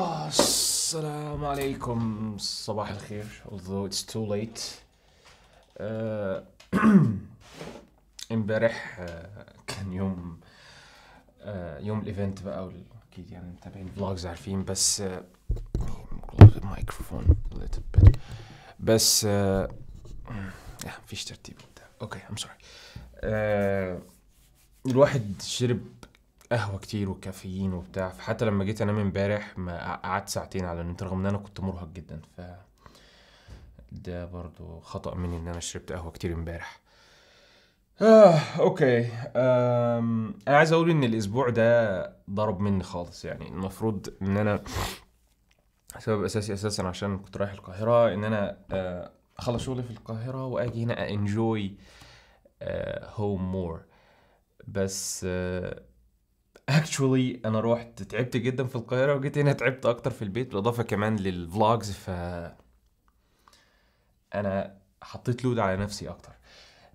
السلام عليكم صباح الخير although it's too late آه، امبارح آه، كان يوم آه، يوم الايفنت بقى اكيد يعني متابعين فلوجز عارفين بس مايكروفون little bit بس مفيش ترتيب اوكي ام سوري الواحد شرب قهوه كتير وكافيين وبتاع فحتى لما جيت انام امبارح ما قعدت ساعتين على النت رغم ان انا كنت مرهق جدا ف ده برضو خطا مني ان انا شربت قهوه كتير امبارح آه، اوكي آم، انا عايز اقول ان الاسبوع ده ضرب مني خالص يعني المفروض ان انا سبب اساسي اساسا عشان كنت رايح القاهره ان انا آه، اخلص شغلي في القاهره واجي هنا انجوي هوم مور بس آه، اكشولي انا روحت تعبت جدا في القاهره وجيت هنا تعبت اكتر في البيت بالاضافه كمان للفلوجز ف انا حطيت لود على نفسي اكتر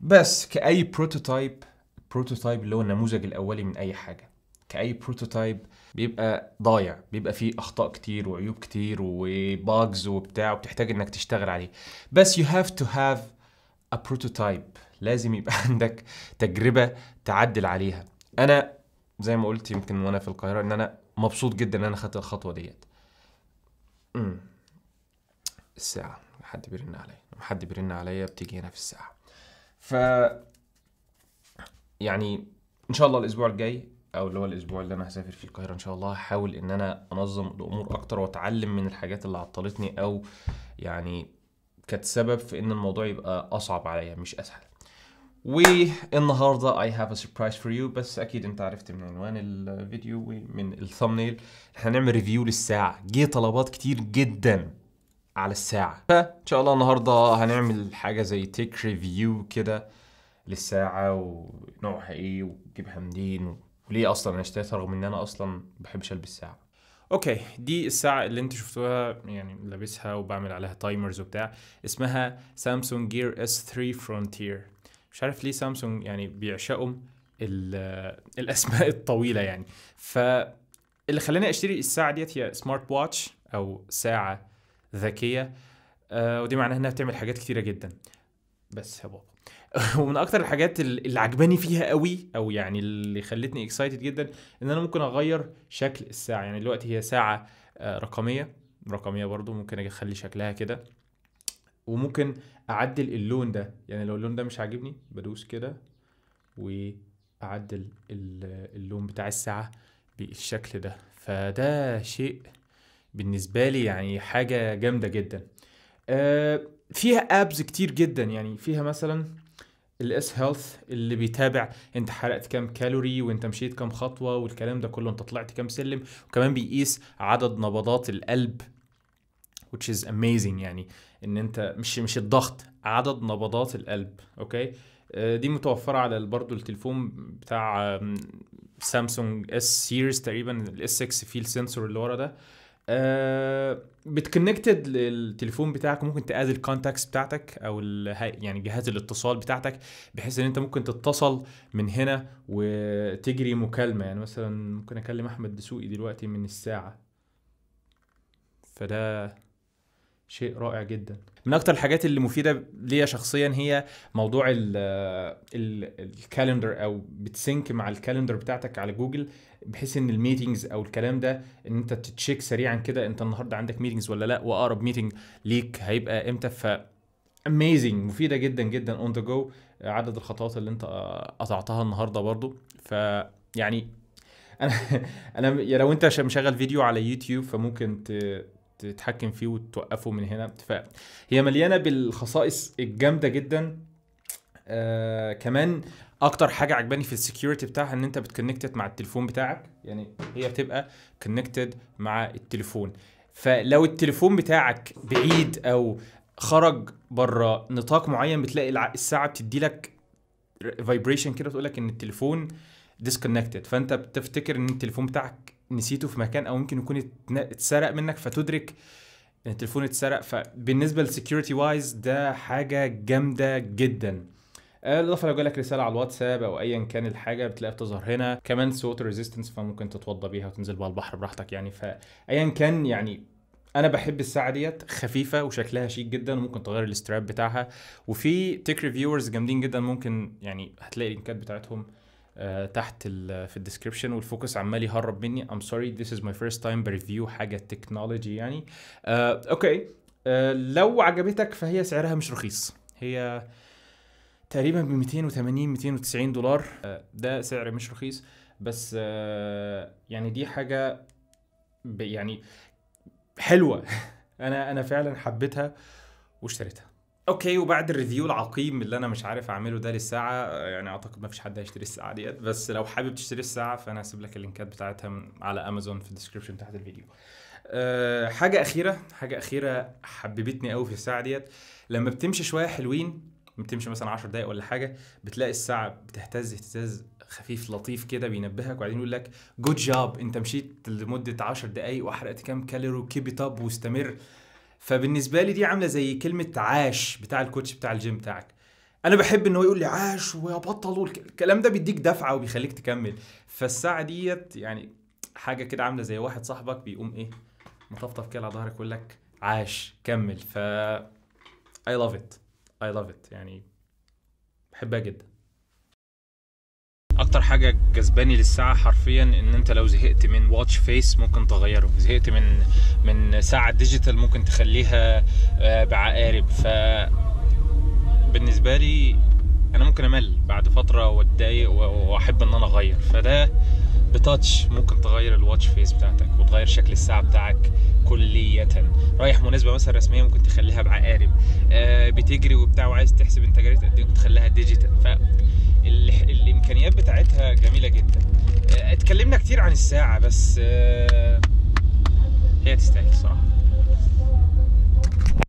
بس كاي بروتوتايب بروتوتايب اللي هو النموذج الاولي من اي حاجه كاي بروتوتايب بيبقى ضايع بيبقى فيه اخطاء كتير وعيوب كتير وباجز وبتاع وبتحتاج انك تشتغل عليه بس يو هاف تو هاف ا بروتوتايب لازم يبقى عندك تجربه تعدل عليها انا زي ما قلت يمكن وانا في القاهره ان انا مبسوط جدا ان انا خدت الخطوه ديت امم الساعه حد بيرن عليا حد بيرن عليا بتيجي هنا في الساعه ف يعني ان شاء الله الاسبوع الجاي او اللي هو الاسبوع اللي انا هسافر فيه القاهره ان شاء الله هحاول ان انا انظم الامور اكتر واتعلم من الحاجات اللي عطلتني او يعني كانت سبب في ان الموضوع يبقى اصعب عليا مش اسهل والنهارده I have a surprise for you بس اكيد انت عرفت من عنوان الفيديو ومن احنا هنعمل ريفيو للساعه جه طلبات كتير جدا على الساعه فان شاء الله النهارده هنعمل حاجه زي تيك ريفيو كده للساعه ونوعها ايه وتجيبها منين وليه اصلا انا اشتريتها رغم ان انا اصلا ما بحبش البس ساعه اوكي دي الساعه اللي انت شفتوها يعني لابسها وبعمل عليها تايمرز وبتاع اسمها سامسونج جير اس 3 فرونتير مش عارف ليه سامسونج يعني بيعشقوا الاسماء الطويله يعني فاللي خلاني اشتري الساعه ديت هي سمارت واتش او ساعه ذكيه آه ودي معناها انها بتعمل حاجات كتيره جدا بس يا بابا ومن اكتر الحاجات اللي عجباني فيها قوي او يعني اللي خلتني اكسايتد جدا ان انا ممكن اغير شكل الساعه يعني دلوقتي هي ساعه آه رقميه رقميه برضو ممكن اجي اخلي شكلها كده وممكن اعدل اللون ده يعني لو اللون ده مش عاجبني بدوس كده واعدل اللون بتاع الساعه بالشكل ده فده شيء بالنسبه لي يعني حاجه جامده جدا آه، فيها ابز كتير جدا يعني فيها مثلا الاس هيلث اللي بيتابع انت حرقت كام كالوري وانت مشيت كام خطوه والكلام ده كله انت طلعت كام سلم وكمان بيقيس عدد نبضات القلب which is amazing يعني ان انت مش مش الضغط عدد نبضات القلب اوكي آه، دي متوفره على برضه التليفون بتاع سامسونج اس سيريز تقريبا الاس 6 فيه السنسور اللي ورا ده آه، بتكونكتد للتليفون بتاعك ممكن تقاد الكونتاكتس بتاعتك او يعني جهاز الاتصال بتاعتك بحيث ان انت ممكن تتصل من هنا وتجري مكالمه يعني مثلا ممكن اكلم احمد دسوقي دلوقتي من الساعه فده شيء رائع جدا من اكتر الحاجات اللي مفيده ليا شخصيا هي موضوع الكالندر او بتسينك مع الكالندر بتاعتك على جوجل بحيث ان الميتنجز او الكلام ده ان انت تتشيك سريعا كده انت النهارده عندك ميتنجز ولا لا واقرب ميتنج ليك هيبقى امتى ف اميزنج مفيده جدا جدا اون ذا جو عدد الخطوات اللي انت قطعتها النهارده برضو ف يعني انا انا لو انت مشغل فيديو على يوتيوب فممكن ت تتحكم فيه وتوقفه من هنا فهي مليانه بالخصائص الجامده جدا آه كمان اكتر حاجه عجباني في السكيورتي بتاعها ان انت بتكونكتد مع التليفون بتاعك يعني هي بتبقى كونكتد مع التليفون فلو التليفون بتاعك بعيد او خرج بره نطاق معين بتلاقي الساعه بتدي لك فايبريشن كده بتقول لك ان التليفون آه ديسكونكتد فانت بتفتكر ان التليفون بتاعك نسيته في مكان او ممكن يكون اتسرق منك فتدرك ان التليفون اتسرق فبالنسبه للسكيورتي وايز ده حاجه جامده جدا آه، اضافه لو جالك رساله على الواتساب او ايا كان الحاجه بتلاقيها بتظهر هنا كمان سوت ريزيستنس فممكن تتوضى بيها وتنزل بقى البحر براحتك يعني فايا كان يعني انا بحب الساعه ديت خفيفه وشكلها شيك جدا وممكن تغير الاستراب بتاعها وفي تيك ريفيورز جامدين جدا ممكن يعني هتلاقي اللينكات بتاعتهم آه، تحت ال في الديسكربشن والفوكس عمال يهرب مني I'm sorry this is my first time بريفيو حاجة تكنولوجي يعني اوكي آه، آه، لو عجبتك فهي سعرها مش رخيص هي تقريبا ب 280 290 دولار ده سعر مش رخيص بس يعني دي حاجه يعني حلوه انا انا فعلا حبيتها واشتريتها اوكي وبعد الريفيو العقيم اللي انا مش عارف اعمله ده للساعه يعني اعتقد ما فيش حد هيشتري الساعه ديت بس لو حابب تشتري الساعه فانا هسيب لك اللينكات بتاعتها على امازون في الديسكربشن تحت الفيديو أه حاجه اخيره حاجه اخيره حببتني قوي في الساعه ديت لما بتمشي شويه حلوين بتمشي مثلا 10 دقائق ولا حاجه بتلاقي الساعه بتهتز اهتزاز خفيف لطيف كده بينبهك وبعدين يقول لك جود جاب انت مشيت لمده 10 دقائق وحرقت كام كالوري وكيب اب واستمر فبالنسبه لي دي عامله زي كلمه عاش بتاع الكوتش بتاع الجيم بتاعك انا بحب ان هو يقول لي عاش ويا بطل الكلام ده بيديك دفعه وبيخليك تكمل فالساعه ديت يعني حاجه كده عامله زي واحد صاحبك بيقوم ايه مطفطف كده على ظهرك ويقول لك عاش كمل ف اي لاف ات اي لاف ات يعني بحبها جدا اكتر حاجه جذباني للساعه حرفيا ان انت لو زهقت من واتش فيس ممكن تغيره زهقت من من ساعه ديجيتال ممكن تخليها آه، بعقارب ف بالنسبه لي انا ممكن امل بعد فتره واتضايق واحب ان انا اغير فده بتاتش ممكن تغير الواتش فيس بتاعتك وتغير شكل الساعه بتاعك كليا رايح مناسبه مثلا رسميه ممكن تخليها بعقارب آه بتجري وبتاع وعايز تحسب انت جريت قد ايه ممكن تخليها ديجيتال ف الامكانيات بتاعتها جميله جدا آه، اتكلمنا كتير عن الساعه بس آه، هي تستاهل الصراحه